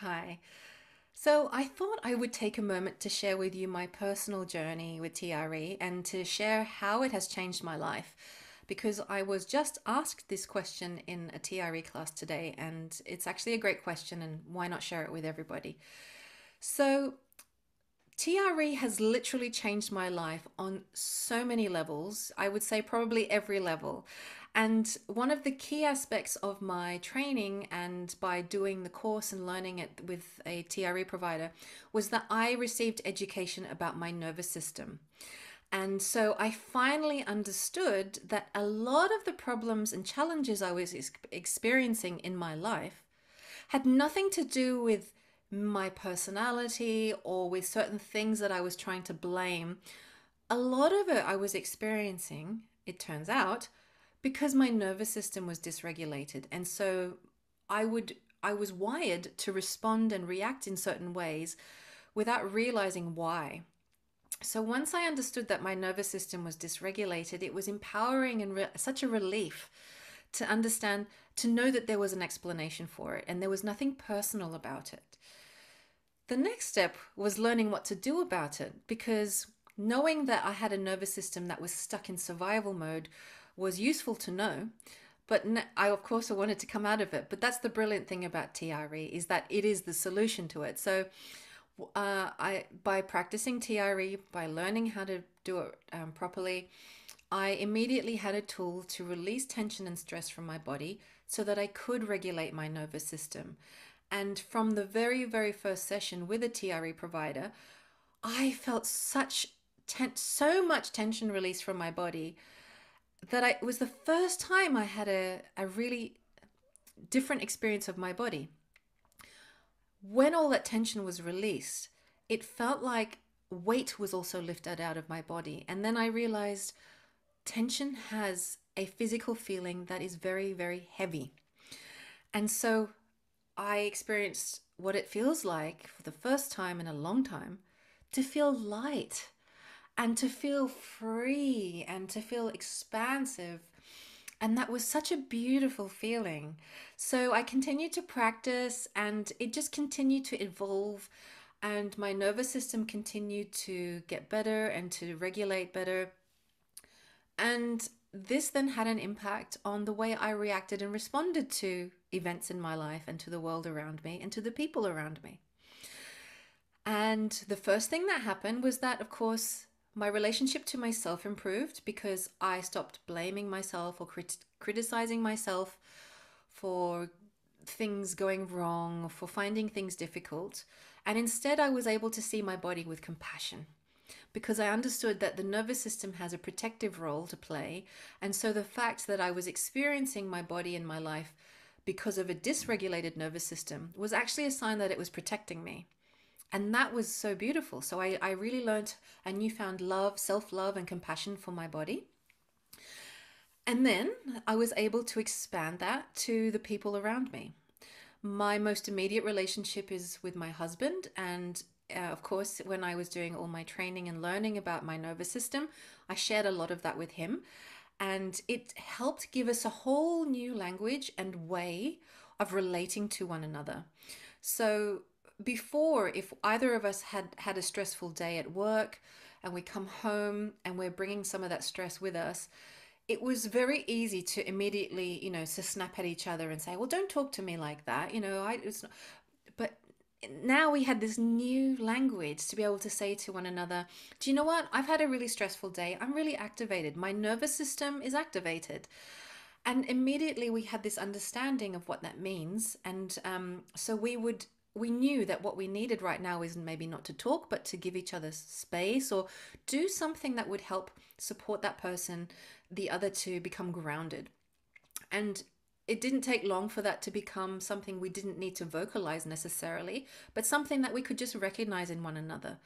Hi. So, I thought I would take a moment to share with you my personal journey with TRE and to share how it has changed my life because I was just asked this question in a TRE class today, and it's actually a great question, and why not share it with everybody? So, TRE has literally changed my life on so many levels. I would say probably every level. And one of the key aspects of my training and by doing the course and learning it with a TRE provider was that I received education about my nervous system. And so I finally understood that a lot of the problems and challenges I was ex- experiencing in my life had nothing to do with my personality or with certain things that I was trying to blame. A lot of it I was experiencing, it turns out, because my nervous system was dysregulated and so i would i was wired to respond and react in certain ways without realizing why so once i understood that my nervous system was dysregulated it was empowering and re- such a relief to understand to know that there was an explanation for it and there was nothing personal about it the next step was learning what to do about it because knowing that i had a nervous system that was stuck in survival mode was useful to know but I of course I wanted to come out of it. But that's the brilliant thing about TRE is that it is the solution to it. So uh, I by practicing TRE by learning how to do it um, properly, I immediately had a tool to release tension and stress from my body so that I could regulate my nervous system. And from the very very first session with a TRE provider, I felt such ten- so much tension release from my body that I, it was the first time I had a, a really different experience of my body. When all that tension was released, it felt like weight was also lifted out of my body. And then I realized tension has a physical feeling that is very, very heavy. And so I experienced what it feels like for the first time in a long time to feel light and to feel free and to feel expansive. And that was such a beautiful feeling. So I continued to practice and it just continued to evolve. And my nervous system continued to get better and to regulate better. And this then had an impact on the way I reacted and responded to events in my life and to the world around me and to the people around me. And the first thing that happened was that, of course, my relationship to myself improved because I stopped blaming myself or crit- criticizing myself for things going wrong, for finding things difficult. And instead, I was able to see my body with compassion because I understood that the nervous system has a protective role to play. And so the fact that I was experiencing my body in my life because of a dysregulated nervous system was actually a sign that it was protecting me and that was so beautiful. So I, I really learned a newfound love, self love, and compassion for my body. And then I was able to expand that to the people around me. My most immediate relationship is with my husband. And uh, of course, when I was doing all my training and learning about my nervous system, I shared a lot of that with him. And it helped give us a whole new language and way of relating to one another. So before if either of us had had a stressful day at work and we come home and we're bringing some of that stress with us it was very easy to immediately you know to snap at each other and say well don't talk to me like that you know i it's not but now we had this new language to be able to say to one another do you know what i've had a really stressful day i'm really activated my nervous system is activated and immediately we had this understanding of what that means and um, so we would we knew that what we needed right now is maybe not to talk, but to give each other space or do something that would help support that person, the other to become grounded. And it didn't take long for that to become something we didn't need to vocalize necessarily, but something that we could just recognize in one another.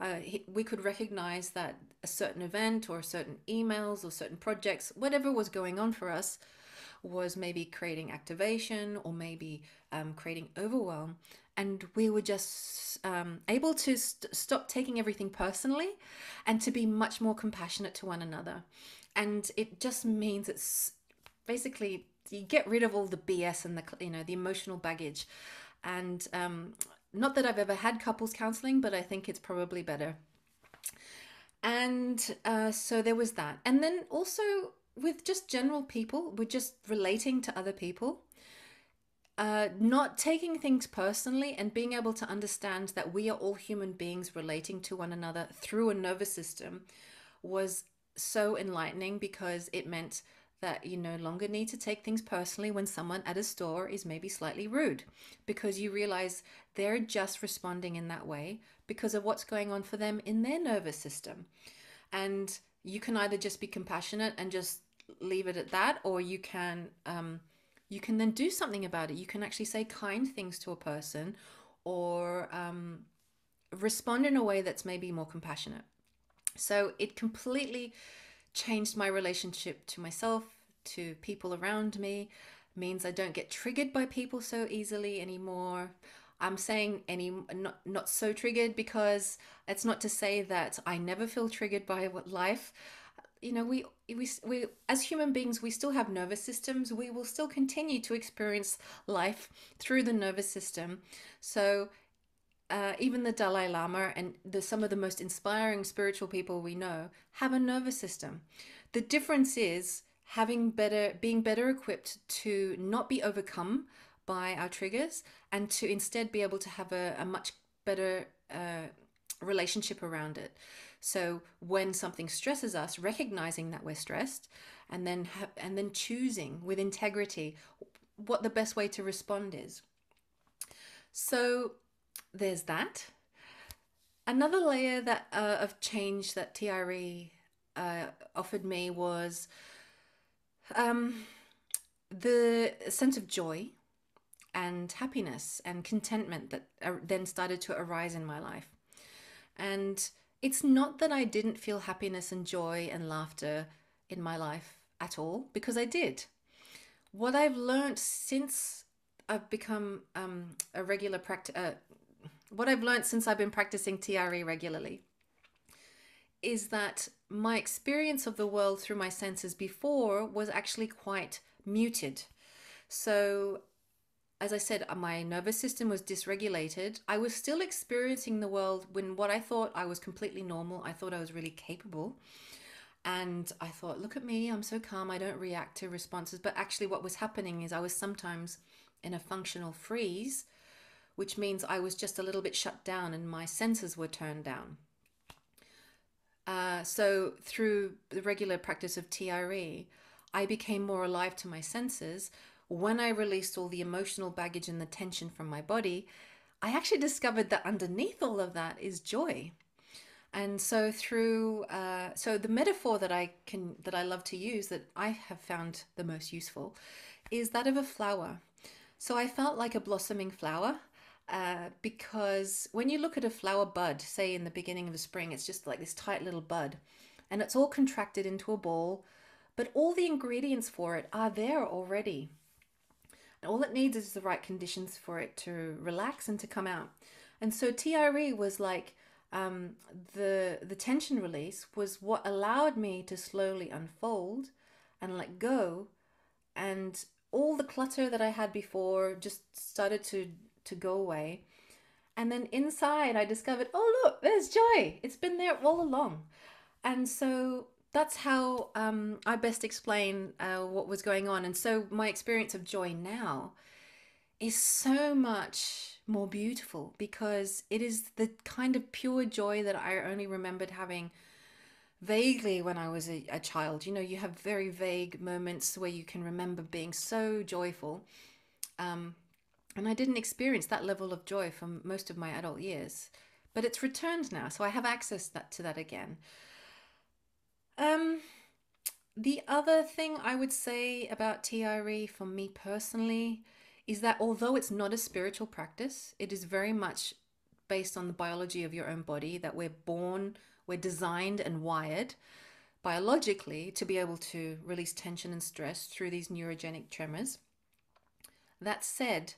Uh, we could recognize that a certain event or certain emails or certain projects, whatever was going on for us, was maybe creating activation or maybe um, creating overwhelm and we were just um, able to st- stop taking everything personally and to be much more compassionate to one another and it just means it's basically you get rid of all the bs and the you know the emotional baggage and um, not that i've ever had couples counseling but i think it's probably better and uh, so there was that and then also with just general people we're just relating to other people uh, not taking things personally and being able to understand that we are all human beings relating to one another through a nervous system was so enlightening because it meant that you no longer need to take things personally when someone at a store is maybe slightly rude because you realize they're just responding in that way because of what's going on for them in their nervous system. And you can either just be compassionate and just leave it at that, or you can um, you can then do something about it. You can actually say kind things to a person or um, respond in a way that's maybe more compassionate. So it completely changed my relationship to myself, to people around me, it means I don't get triggered by people so easily anymore. I'm saying any not not so triggered because it's not to say that I never feel triggered by life you know we we, we as human beings we still have nervous systems we will still continue to experience life through the nervous system so uh, even the Dalai Lama and the, some of the most inspiring spiritual people we know have a nervous system. The difference is having better, being better equipped to not be overcome by our triggers and to instead be able to have a, a much better uh, relationship around it. So when something stresses us, recognizing that we're stressed, and then ha- and then choosing with integrity what the best way to respond is. So there's that. Another layer that uh, of change that TRE uh, offered me was um, the sense of joy and happiness and contentment that uh, then started to arise in my life. And it's not that I didn't feel happiness and joy and laughter in my life at all, because I did. What I've learned since I've become um, a regular practice, uh, what I've learned since I've been practicing TRE regularly is that my experience of the world through my senses before was actually quite muted. So as I said, uh, my nervous system was dysregulated. I was still experiencing the world when what I thought I was completely normal, I thought I was really capable. And I thought, look at me, I'm so calm, I don't react to responses. But actually, what was happening is I was sometimes in a functional freeze, which means I was just a little bit shut down and my senses were turned down. Uh, so, through the regular practice of TRE, I became more alive to my senses, when I released all the emotional baggage and the tension from my body, I actually discovered that underneath all of that is joy. And so through uh, so the metaphor that I can that I love to use that I have found the most useful is that of a flower. So I felt like a blossoming flower uh, because when you look at a flower bud, say in the beginning of spring, it's just like this tight little bud and it's all contracted into a ball, but all the ingredients for it are there already. All it needs is the right conditions for it to relax and to come out. And so TRE was like um, the the tension release was what allowed me to slowly unfold and let go, and all the clutter that I had before just started to to go away. And then inside, I discovered, oh look, there's joy. It's been there all along. And so that's how um, I best explain uh, what was going on. And so my experience of joy now is so much more beautiful because it is the kind of pure joy that I only remembered having vaguely when I was a, a child. You know, you have very vague moments where you can remember being so joyful. Um, and I didn't experience that level of joy for most of my adult years, but it's returned now. So I have access that, to that again. Um, the other thing I would say about TRE for me personally is that although it's not a spiritual practice, it is very much based on the biology of your own body that we're born, we're designed and wired biologically to be able to release tension and stress through these neurogenic tremors. That said,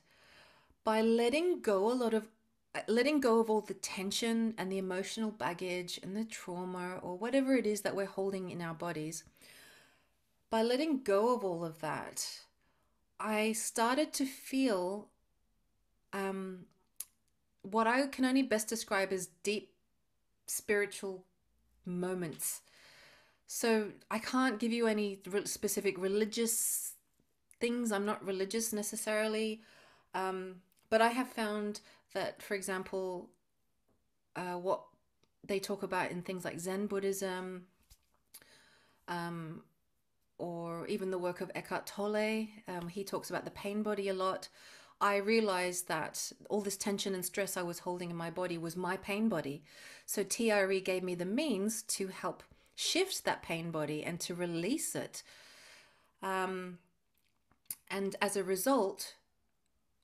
by letting go a lot of uh, letting go of all the tension and the emotional baggage and the trauma or whatever it is that we're holding in our bodies, by letting go of all of that, I started to feel um, what I can only best describe as deep spiritual moments. So I can't give you any specific religious things. I'm not religious necessarily. Um, but I have found that, for example, uh, what they talk about in things like Zen Buddhism, um, or even the work of Eckhart Tolle. Um, he talks about the pain body a lot. I realized that all this tension and stress I was holding in my body was my pain body. So TRE gave me the means to help shift that pain body and to release it. Um, and as a result,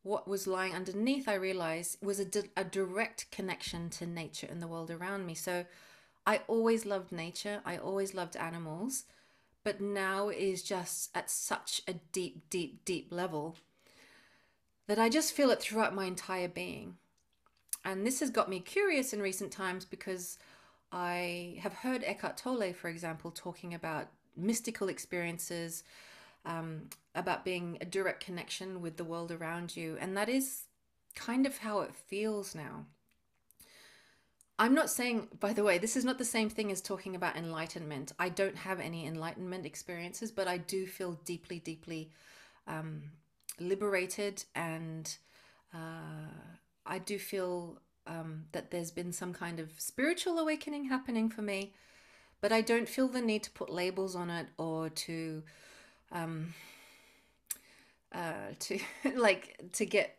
what was lying underneath, I realized, was a, di- a direct connection to nature and the world around me. So I always loved nature, I always loved animals, but now is just at such a deep, deep, deep level that I just feel it throughout my entire being. And this has got me curious in recent times because I have heard Eckhart Tolle, for example, talking about mystical experiences, um, about being a direct connection with the world around you. And that is kind of how it feels now. I'm not saying, by the way, this is not the same thing as talking about enlightenment. I don't have any enlightenment experiences, but I do feel deeply, deeply um, liberated and uh, I do feel um, that there's been some kind of spiritual awakening happening for me, but I don't feel the need to put labels on it or to um, uh, to like to get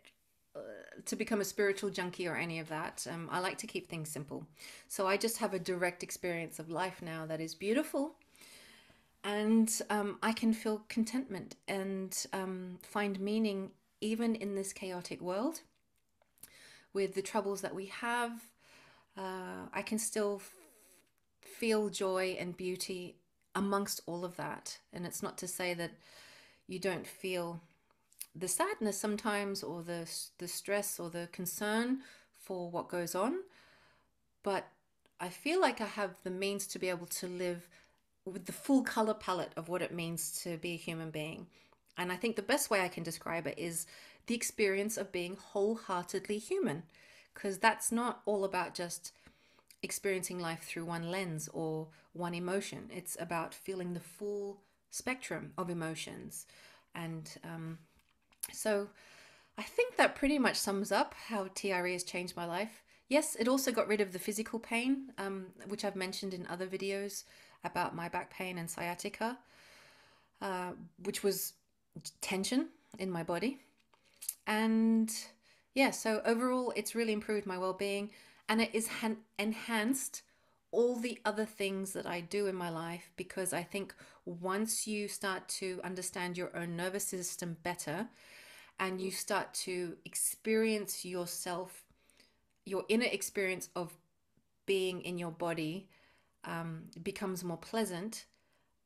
uh, to become a spiritual junkie or any of that. Um, I like to keep things simple. So I just have a direct experience of life now that is beautiful. And um, I can feel contentment and um, find meaning even in this chaotic world with the troubles that we have. Uh, I can still feel joy and beauty amongst all of that. And it's not to say that you don't feel the sadness sometimes or the, the stress or the concern for what goes on, but I feel like I have the means to be able to live with the full color palette of what it means to be a human being. And I think the best way I can describe it is the experience of being wholeheartedly human, because that's not all about just experiencing life through one lens or one emotion. It's about feeling the full spectrum of emotions. And um, so I think that pretty much sums up how TRE has changed my life. Yes, it also got rid of the physical pain, um, which I've mentioned in other videos about my back pain and sciatica, uh, which was tension in my body. And yeah, so overall, it's really improved my well being and it is enhanced all the other things that I do in my life because I think once you start to understand your own nervous system better and you start to experience yourself, your inner experience of being in your body um, becomes more pleasant,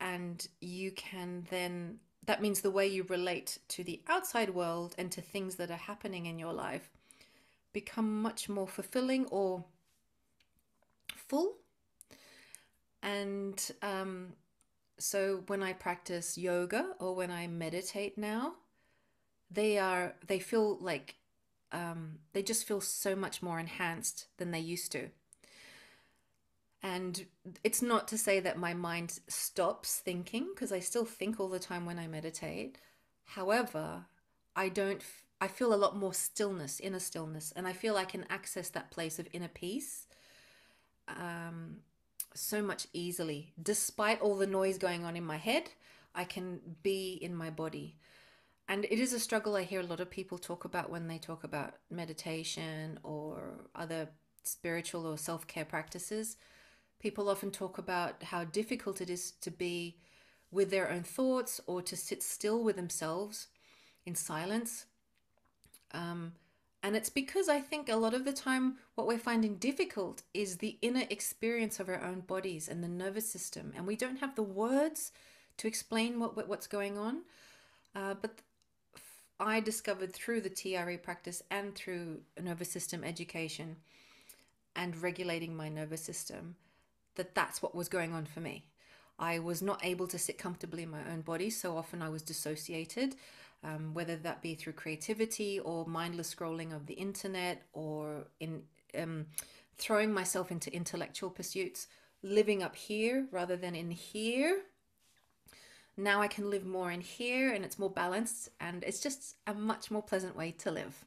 and you can then that means the way you relate to the outside world and to things that are happening in your life become much more fulfilling or full. And um, so when I practice yoga or when I meditate now, they are they feel like um, they just feel so much more enhanced than they used to. And it's not to say that my mind stops thinking because I still think all the time when I meditate. However, I don't I feel a lot more stillness, inner stillness, and I feel I can access that place of inner peace um, so much easily. Despite all the noise going on in my head, I can be in my body. And it is a struggle I hear a lot of people talk about when they talk about meditation or other spiritual or self care practices. People often talk about how difficult it is to be with their own thoughts or to sit still with themselves in silence um, and it's because I think a lot of the time, what we're finding difficult is the inner experience of our own bodies and the nervous system. And we don't have the words to explain what, what what's going on. Uh, but I discovered through the TRE practice and through nervous system education and regulating my nervous system that that's what was going on for me. I was not able to sit comfortably in my own body. So often I was dissociated, um, whether that be through creativity or mindless scrolling of the internet or in um, throwing myself into intellectual pursuits, living up here rather than in here. Now I can live more in here and it's more balanced and it's just a much more pleasant way to live.